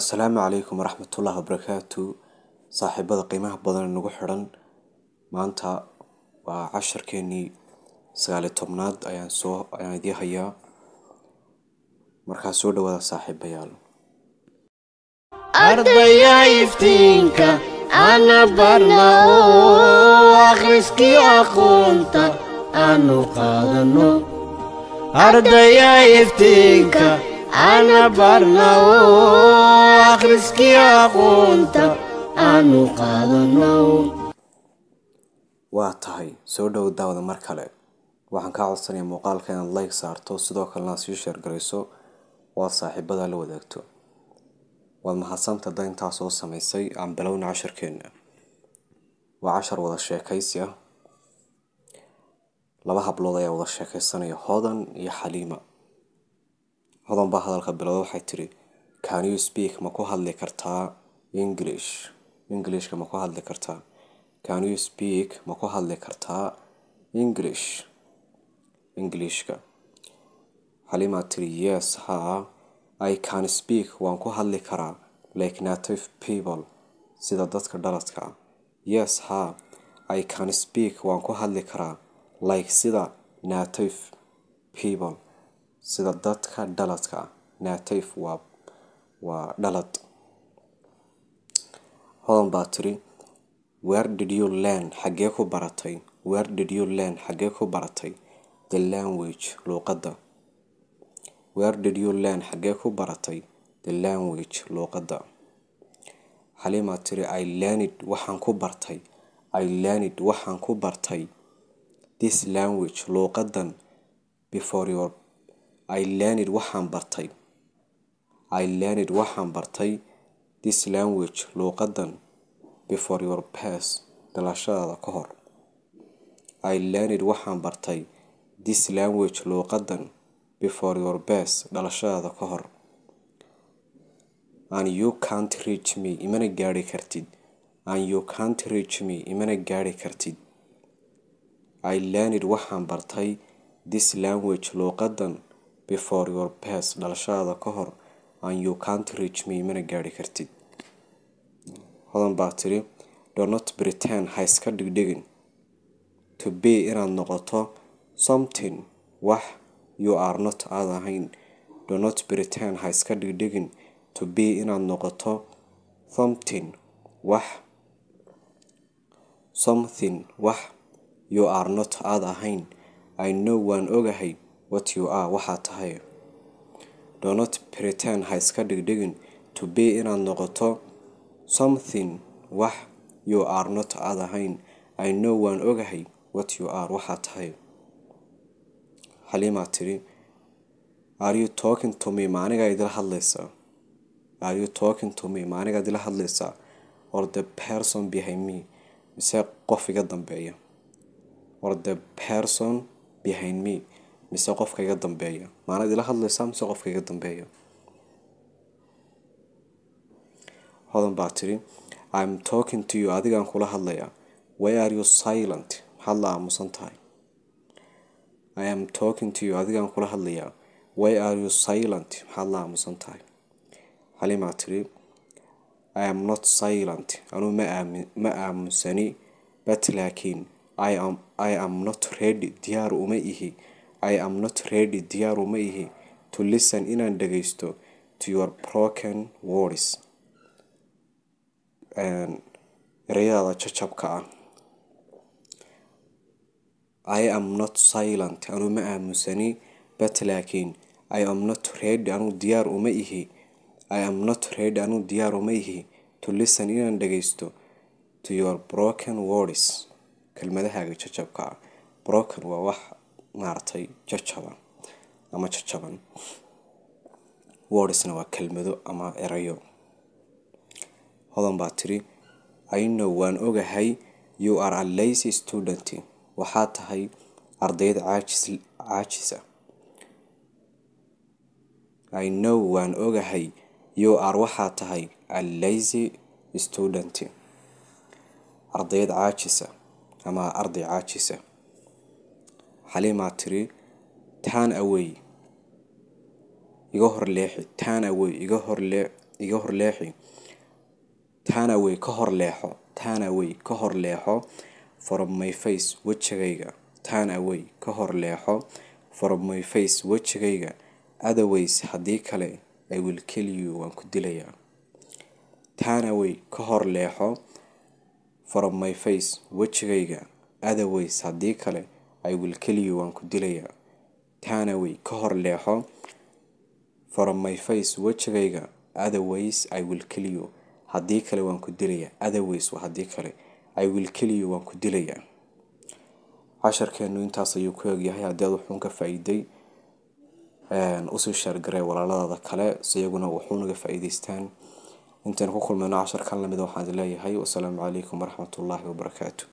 asalaamu calaykum waraxmatullaahi wabarakaatu saaxiibada qiimaha badan ee nagu xidhan maanta waa casharkeenii sagaaliyo tobnaad ayaan soo ayaan idii hayaa markaa soo dhawaada saaxiibayaal ardaya iftiinka ana barna oo aqoonta aanu qaadano ardaya iftiinka Ana barnao akhriskii aqoonta aanu qaadano waa tahay soo dhowo daawada mar kale waxaan kaa codsanayaa muuqaalka inaad like saarto sidoo kalena sii sheergarayso waad saaxiibada la wadaagto waad mahadsanta da oo samaysay aan bilowna casharkeenna waa cashar wada sheekaysi ah laba hablood ayaa wada sheekaysanaya hodan iyo xaliima hodan baa hadalka bilowda waxay tiri can you speak ma ku hadli kartaa English Englishka ma ku hadli kartaa can you speak ma ku hadli kartaa English Englishka Halima tiri yes haa I can speak waan ku hadli karaa like native people sida dadka dhaladka ah yes haa I can speak waan ku hadli karaa like sida native people sida dadka dhaladka ah naataif waa dhalad hodan baa tiri where did you learn xagee ku baratay where did you learn xagee ku baratay the language luuqadda where did you learn xagee ku baratay the language luuqadda xalimaa tiri i learned waxaan ku bartay i learned waxaan ku bartay this language luuqaddan before your I learned waxaan bartay. I learned waxaan bartay this language luqadan before your birth dhalashadaada ka hor. I learned waxaan bartay this language luqadan before your birth dhalashadaada ka hor. And you can't reach me imana gaari kartid. And you can't reach me imana gaari kartid. I learned waxaan bartay this language luqadan before your birth dhalashada ka hor and you can't reach me mana gaadi kartid hodan baa tiri donot britain ha iska dhigdhigin to be inaad noqoto something wax you are not aad ahayn donot britain ha iska dhigdhigin to be inaad noqoto something wax something wax you are not aada ahayn i know waan ogahay what you are waxaa tahay donot pretend ha iska dhigdhigin to be inaad noqoto something wax you are not aad ahayn i know waan ogahay what you are waxaa tahay xaliimaa tidhi are you talking to me ma idila hadlaysaa are you talking to me ma anigaad hadlaysaa or the person behind me mise qof iga dambeeya or the person behind me mise qofka iga dambeeya maanaad ila hadlaysaa mise qofka iga dambeeya hodan baa tiri im talking to you adigaan kula hadlayaa way are you silent maxaad la aamusan tahay i am talking to you adigaan kula hadlayaa way are you silent maxaad aamusan tahay xalimaa tiri i am not silent anuu ma aamusani but laakiin i am not ready diyaar uma ihi I am not ready diyaar uma ihi to listen inaan dhageysto to your broken words ereyadaada jacabka ah i am not silent anu aamusani but laakiin i am not ready anuu diyaar uma ihi i am not ready anuu diyaar uma ihi to listen inaan dhageysto to your broken words kelmadahaaga jacabka ah broken waa wax maaragtay jajaban ama jajaban wordsna waa kelmado ama erayo hodan baa tiri i waan ogahay you are a lazy student waxaad tahay ardayd caajisa i know waan ogahay you are waxaad tahay a lazy student ardayd caajisa ama arday caajisa xalimaa tiri taan awey iga hor leexi taan aweey iga hor leexi taan awey ka hor leexo taan awey ka hor leexo from my face wejigayga taan awey ka hor leexo from my face wejigayga otherwise haddii kale i will kill you waan ku dilayaa taan awey ka hor leexo from my face wejigayga otherwise haddii kale I will waan ku dilayaa. Turn away ka hor leexo. From my face wejigayga. Otherwise I will kill you. Haddii kale waan ku dilayaa. Otherwise haddii kale. I will kill you waan ku dilayaa. casharkeenu intaas ayuu ku eegyahay haddii aad wuxuun ka faa usii sheergaree walaaladaada kale si iyaguna wuxuunaga faa-iidaystaan ku kulmayno casharkan lamid waxaan leeyahay wasalaamu calaykum waraxmatullaahi wabarakaatu